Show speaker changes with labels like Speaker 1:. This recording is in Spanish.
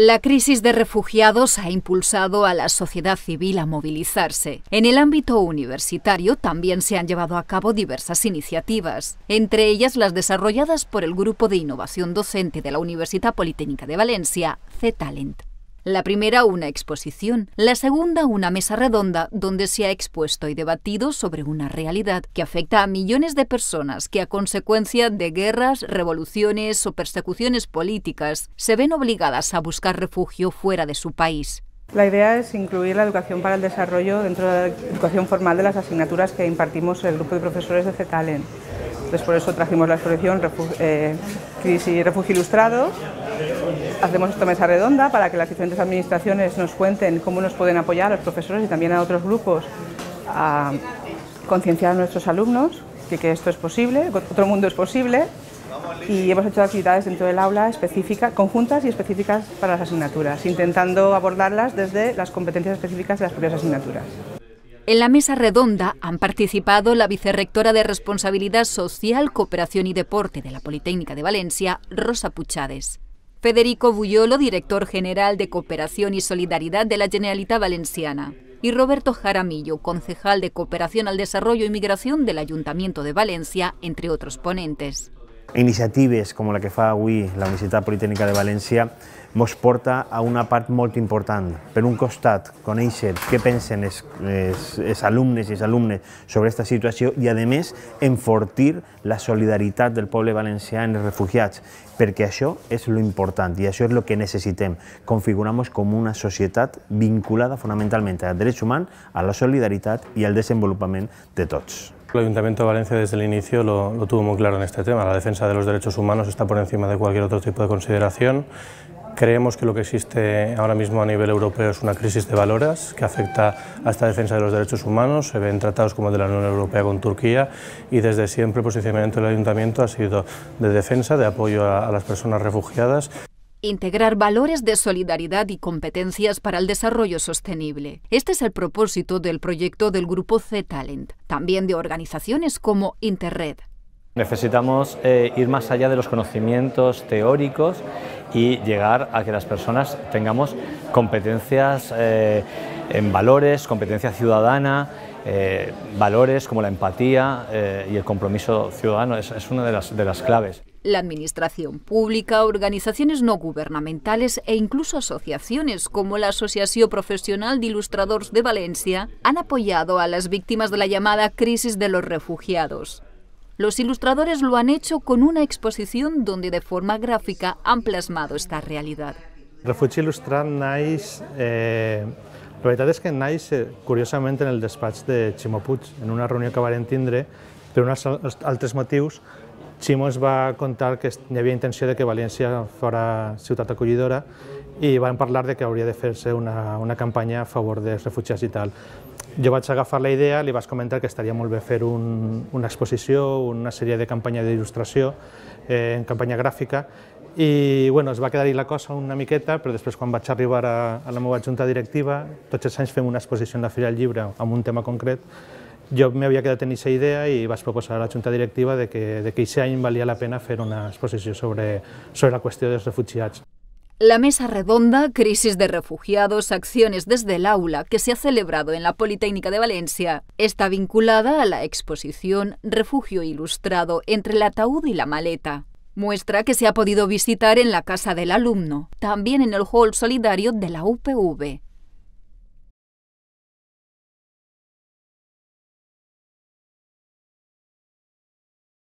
Speaker 1: La crisis de refugiados ha impulsado a la sociedad civil a movilizarse. En el ámbito universitario también se han llevado a cabo diversas iniciativas, entre ellas las desarrolladas por el Grupo de Innovación Docente de la Universidad Politécnica de Valencia, C-Talent. La primera una exposición, la segunda una mesa redonda donde se ha expuesto y debatido sobre una realidad que afecta a millones de personas que a consecuencia de guerras, revoluciones o persecuciones políticas se ven obligadas a buscar refugio fuera de su país.
Speaker 2: La idea es incluir la educación para el desarrollo dentro de la educación formal de las asignaturas que impartimos el grupo de profesores de CETALEN. por eso trajimos la exposición eh, Crisis y Refugio Ilustrado Hacemos esta mesa redonda para que las diferentes administraciones nos cuenten cómo nos pueden apoyar a los profesores y también a otros grupos a concienciar a nuestros alumnos de que esto es posible, que otro mundo es posible y hemos hecho actividades dentro del aula específicas, conjuntas y específicas para las asignaturas, intentando abordarlas desde las competencias específicas de las propias asignaturas.
Speaker 1: En la mesa redonda han participado la vicerrectora de Responsabilidad Social, Cooperación y Deporte de la Politécnica de Valencia, Rosa Puchades. Federico Buyolo, director general de Cooperación y Solidaridad de la Generalitat Valenciana, y Roberto Jaramillo, concejal de Cooperación al Desarrollo y Migración del Ayuntamiento de Valencia, entre otros ponentes.
Speaker 3: Iniciatives com la que fa avui la Universitat Politècnica de València mos porta a una part molt important. Per un costat, conèixer què pensen els, els, els alumnes i les alumnes sobre aquesta situació i, a més, enfortir la solidaritat del poble valencià en els refugiats, perquè això és lo important i això és el que necessitem. Configuramos com una societat vinculada fonamentalment als drets humans, a la solidaritat i al desenvolupament de tots.
Speaker 4: El Ayuntamiento de Valencia desde el inicio lo, tuvo muy claro en este tema. La defensa de los derechos humanos está por encima de cualquier otro tipo de consideración. Creemos que lo que existe ahora mismo a nivel europeo es una crisis de valores que afecta a esta defensa de los derechos humanos. Se ven tratados como de la Unión Europea con Turquía y desde siempre el posicionamiento del Ayuntamiento ha sido de defensa, de apoyo a las personas refugiadas
Speaker 1: Integrar valores de solidaridad y competencias para el desarrollo sostenible. Este es el propósito del proyecto del grupo C-Talent, también de organizaciones como Interred.
Speaker 4: Necesitamos eh, ir más allá de los conocimientos teóricos y llegar a que las personas tengamos competencias eh, en valores, competencia ciudadana, eh, valores como la empatía y el compromiso ciudadano. Es, una de las claves.
Speaker 1: La administración pública, organizaciones no gubernamentales e incluso asociaciones como la Asociación Profesional de Ilustradores de Valencia han apoyado a las víctimas de la llamada crisis de los refugiados. Los ilustradores lo han hecho con una exposición donde de forma gráfica han plasmado esta realidad.
Speaker 4: Refugi eh, la verdad es que nais eh, curiosamente en el despacho de Chimopuch, en una reunión que a tindre unos uns altres motius, Ximo ens va contar que hi havia intenció de que València fora ciutat acollidora i vam parlar de que hauria de fer-se una, una campanya a favor dels refugiats i tal. Jo vaig agafar la idea, li vas comentar que estaria molt bé fer un, una exposició, una sèrie de campanya d'il·lustració, eh, en campanya gràfica, i bueno, es va quedar-hi la cosa una miqueta, però després quan vaig arribar a, a la meva junta directiva, tots els anys fem una exposició en la Fira del Llibre amb un tema concret, Yo me había quedado en esa idea vas a pues, proposar pues, a la Junta Directiva de que, de que la pena hacer una exposición sobre, sobre la de los refugiados.
Speaker 1: La mesa redonda Crisis de refugiados, acciones desde el aula que se ha celebrado en la Politécnica de Valencia está vinculada a la exposición Refugio Ilustrado entre el ataúd y la maleta, muestra que se ha podido visitar en la casa del alumno, también en el hall solidario de la UPV.